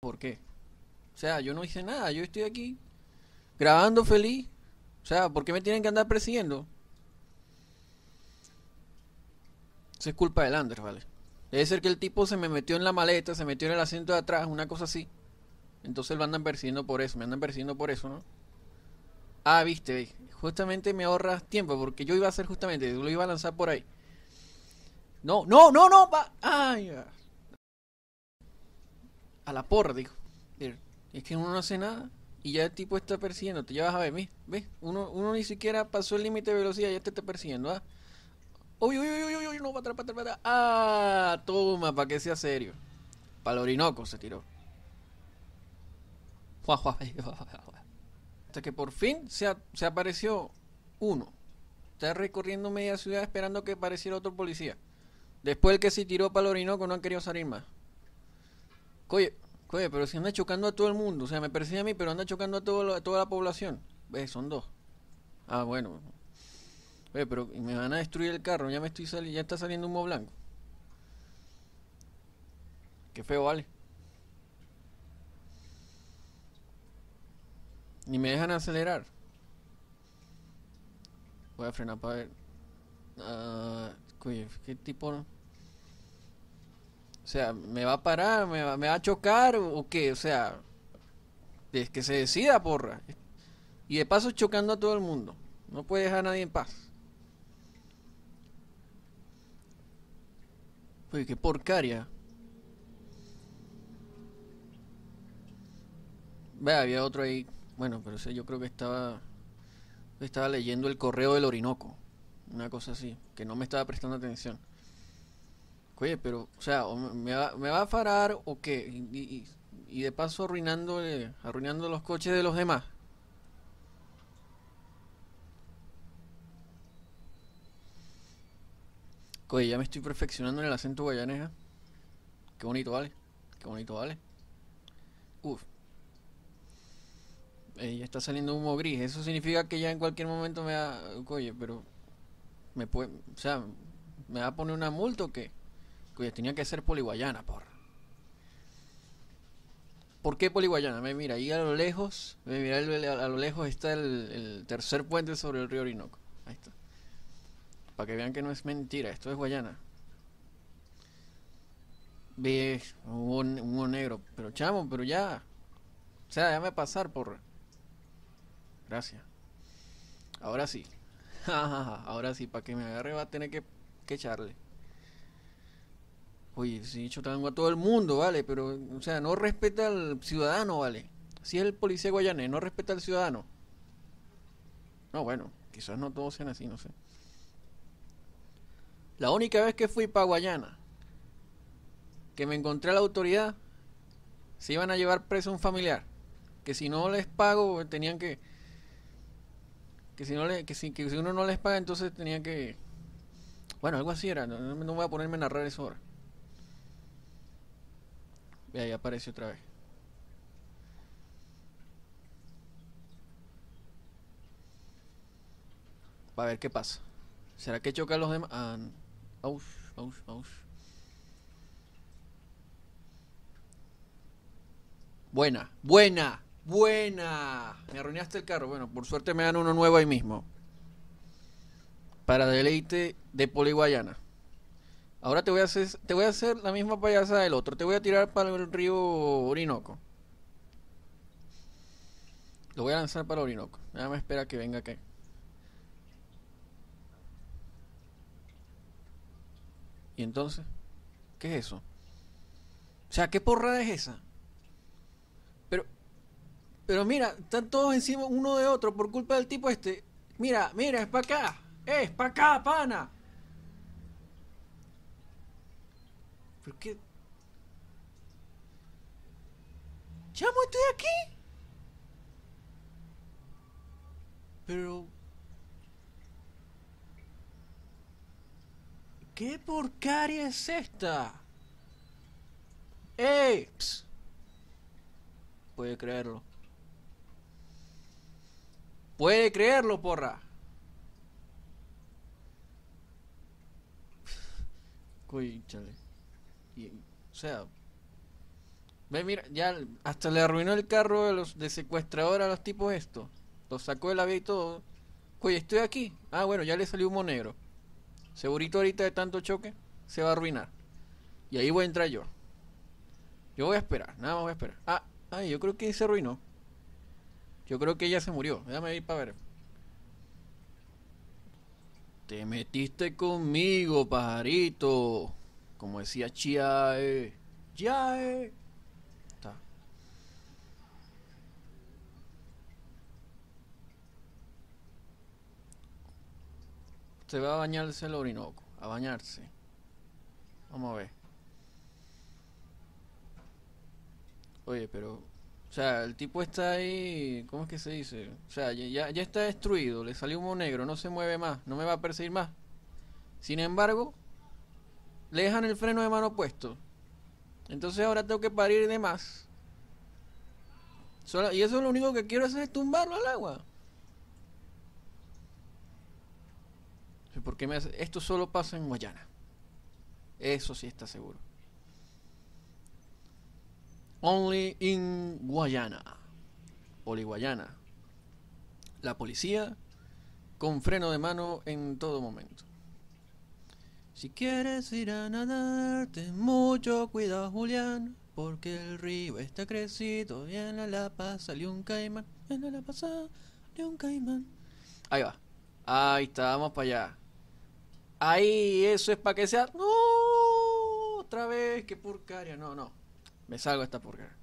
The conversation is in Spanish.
¿Por qué? O sea, yo no hice nada, yo estoy aquí grabando feliz. O sea, ¿por qué me tienen que andar persiguiendo? Eso es culpa de Anders, ¿vale? Debe ser que el tipo se me metió en la maleta, se metió en el asiento de atrás, una cosa así. Entonces lo andan persiguiendo por eso, me andan persiguiendo por eso, ¿no? Ah, viste, justamente me ahorras tiempo, porque yo iba a hacer justamente, yo lo iba a lanzar por ahí. No, no, no, no, va. Ay, a la porra, digo. Es que uno no hace nada y ya el tipo está persiguiendo. Te llevas a ver, ¿ves? ¿Ves? Uno, uno ni siquiera pasó el límite de velocidad, ya te está persiguiendo, ¿ah? Uy, uy, uy, uy, no, para atrás, para atrás, Ah, toma, para que sea serio. Para se tiró. Hasta que por fin se, se apareció uno. Está recorriendo media ciudad esperando que apareciera otro policía. Después el que se tiró para no han querido salir más. Oye, pero si anda chocando a todo el mundo, o sea, me persigue a mí, pero anda chocando a, toda la población. Ve, son dos. Ah, bueno. Ve, pero me van a destruir el carro, ya me estoy saliendo, ya está saliendo humo blanco. Qué feo, vale. Ni me dejan acelerar. Voy a frenar para ver. Ah, ¿qué tipo o sea, ¿me va a parar? ¿Me va, me va a chocar? ¿O qué? O sea, es que se decida, porra. Y de paso chocando a todo el mundo. No puede dejar a nadie en paz. Uy, qué porcaria. Ve, había otro ahí. Bueno, pero yo creo que estaba. Estaba leyendo el correo del Orinoco. Una cosa así. Que no me estaba prestando atención. Oye, pero, o sea, me va, me va a farar o qué? Y, de paso arruinando, eh, arruinando los coches de los demás. Oye, ya me estoy perfeccionando en el acento guayaneja. Qué bonito, vale. Qué bonito, vale. Uf. ya está saliendo humo gris. Eso significa que ya en cualquier momento me va. Oye, pero. Me puede. O sea, ¿me va a poner una multa o qué? tenía que ser Poliguayana, por. ¿Por qué Poliguayana? Me mira, ahí a lo lejos, me mira a lo lejos está el, tercer puente sobre el río Orinoco. Ahí está. Para que vean que no es mentira, esto es Guayana. Ve, un un negro, pero chamo, pero ya. O sea, déjame pasar por. Gracias. Ahora sí. Ahora sí, para que me agarre va a tener que, que echarle. Oye, si tengo a todo el mundo, ¿vale? Pero, o sea, no respeta al ciudadano, ¿vale? Si es el policía guayanés, no respeta al ciudadano. No, bueno, quizás no todos sean así, no sé. La única vez que fui para Guayana, que me encontré a la autoridad, se iban a llevar preso a un familiar. Que si no les pago, tenían que. Que si, no le, que, si, uno no les paga, entonces tenían que. Bueno, algo así era. no voy a ponerme a narrar eso ahora. Y ahí aparece otra vez. A ver qué pasa. ¿Será que choca a los demás? Ah, Buena, buena, buena. Me arruinaste el carro. Bueno, por suerte me dan uno nuevo ahí mismo. Para deleite de Poliguayana. Ahora te voy a hacer, te voy a hacer la misma payasa del otro. Te voy a tirar para el río Orinoco. Lo voy a lanzar para Orinoco. Nada me espera que venga acá. ¿Y entonces? ¿Qué es eso? O sea, ¿qué porrada es esa? Pero, pero mira, están todos encima uno de otro por culpa del tipo este. Mira, mira, es para acá. Es para acá, pana. ¿Por qué? ¡Chamo, estoy aquí! Pero... ¿Qué porcaria es esta? ¡Eps! Puede creerlo. Puede creerlo, porra. chale o sea, ve, mira, ya hasta le arruinó el carro de los de secuestrador a los tipos estos. Los sacó de la vida y todo. Oye, estoy aquí. Ah, bueno, ya le salió humo negro. Segurito ahorita de tanto choque se va a arruinar. Y ahí voy a entrar yo. Yo voy a esperar, nada más voy a esperar. Ah, ay, yo creo que se arruinó. Yo creo que ella se murió. Déjame ir para ver. Te metiste conmigo, pajarito. Como decía Chiae. Chiae. Está. Usted va a bañarse el Orinoco. A bañarse. Vamos a ver. Oye, pero o sea, el tipo está ahí, ¿cómo es que se dice? O sea, ya, ya está destruido, le salió humo negro, no se mueve más, no me va a perseguir más. Sin embargo, le dejan el freno de mano puesto. Entonces ahora tengo que parir de más. y eso es lo único que quiero hacer es tumbarlo al agua. Porque Esto solo pasa en Guayana. Eso sí está seguro. Only in Guayana. Guayana, La policía con freno de mano en todo momento. Si quieres ir a nadar, ten mucho cuidado, Julián. Porque el río está crecido y en la lapa salió un caimán. En la lapa salió un caimán. Ahí va. Ahí está, vamos para allá. Ahí, eso es para que sea. ¡No! Otra vez, qué porcaria. No, no. Me salgo esta porcaria.